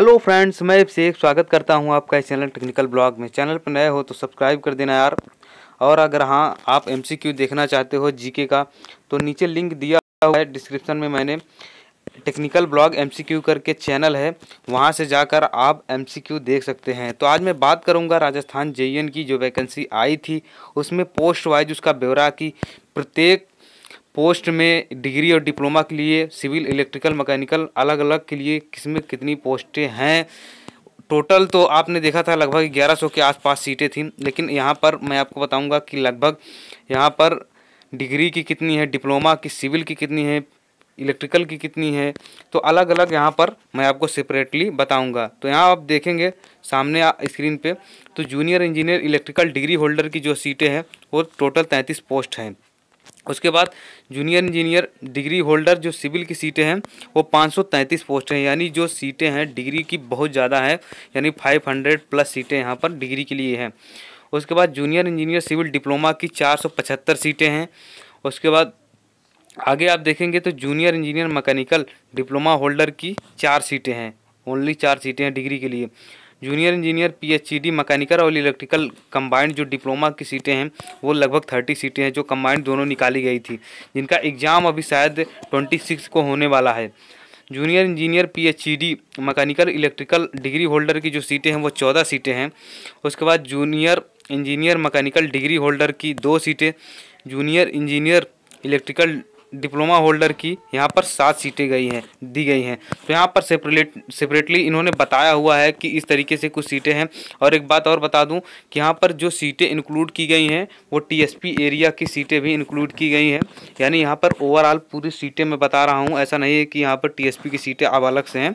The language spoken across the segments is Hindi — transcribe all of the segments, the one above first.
हेलो फ्रेंड्स मैं से स्वागत करता हूं आपका इस चैनल टेक्निकल ब्लॉग में चैनल पर नए हो तो सब्सक्राइब कर देना यार और अगर हाँ आप एमसीक्यू देखना चाहते हो जीके का तो नीचे लिंक दिया हुआ है डिस्क्रिप्शन में मैंने टेक्निकल ब्लॉग एमसीक्यू करके चैनल है वहाँ से जाकर आप एमसीक्यू देख सकते हैं तो आज मैं बात करूँगा राजस्थान जे की जो वैकेंसी आई थी उसमें पोस्ट वाइज उसका ब्यौरा कि प्रत्येक पोस्ट में डिग्री और डिप्लोमा के लिए सिविल इलेक्ट्रिकल मैकेनिकल अलग अलग के लिए किसमें कितनी पोस्टें हैं टोटल तो आपने देखा था लगभग 1100 के आसपास सीटें थीं लेकिन यहाँ पर मैं आपको बताऊँगा कि लगभग यहाँ पर डिग्री की कितनी है डिप्लोमा की सिविल की कितनी है इलेक्ट्रिकल की कितनी है तो अलग अलग यहाँ पर मैं आपको सेपरेटली बताऊंगा तो यहाँ आप देखेंगे सामने स्क्रीन पे तो junior engineer electrical degree holder की जो सीटें हैं वो टोटल 33 पोस्ट हैं उसके बाद जूनियर इंजीनियर डिग्री होल्डर जो सिविल की सीटें हैं वो 533 पोस्ट हैं यानी जो सीटें हैं डिग्री की बहुत ज़्यादा है यानी 500 प्लस सीटें यहाँ पर डिग्री के लिए हैं उसके बाद जूनियर इंजीनियर सिविल डिप्लोमा की 475 सीटें हैं उसके बाद आगे आप देखेंगे तो junior engineer mechanical diploma holder की चार सीटें हैं ओनली चार सीटें हैं डिग्री के लिए जूनियर इंजीनियर पीएचईडी मैकेनिकल और इलेक्ट्रिकल कंबाइंड जो डिप्लोमा की सीटें हैं वो लगभग थर्टी सीटें हैं जो कंबाइंड दोनों निकाली गई थी जिनका एग्ज़ाम अभी शायद ट्वेंटी सिक्स को होने वाला है junior engineer PHED mechanical electrical degree holder की जो सीटें हैं वो चौदह सीटें हैं उसके बाद junior engineer mechanical degree holder की दो सीटें junior engineer electrical diploma holder की यहाँ पर सात सीटें गई हैं दी गई हैं तो यहाँ पर सेपरेट सेपरेटली इन्होंने बताया हुआ है कि इस तरीके से कुछ सीटें हैं और एक बात और बता दूँ कि यहाँ पर जो सीटें इंक्लूड की गई हैं वो टीएसपी एरिया की सीटें भी इंक्लूड की गई हैं यानी यहाँ पर ओवरऑल पूरी सीटें मैं बता रहा हूँ ऐसा नहीं है कि यहाँ पर टी की सीटें अब अलग से हैं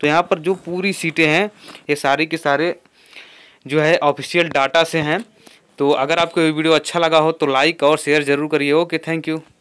तो यहाँ पर जो पूरी सीटें हैं ये सारे के सारे जो है ऑफिशियल डाटा से हैं तो अगर आपको ये वीडियो अच्छा लगा हो तो लाइक और शेयर ज़रूर करिए ओके थैंक यू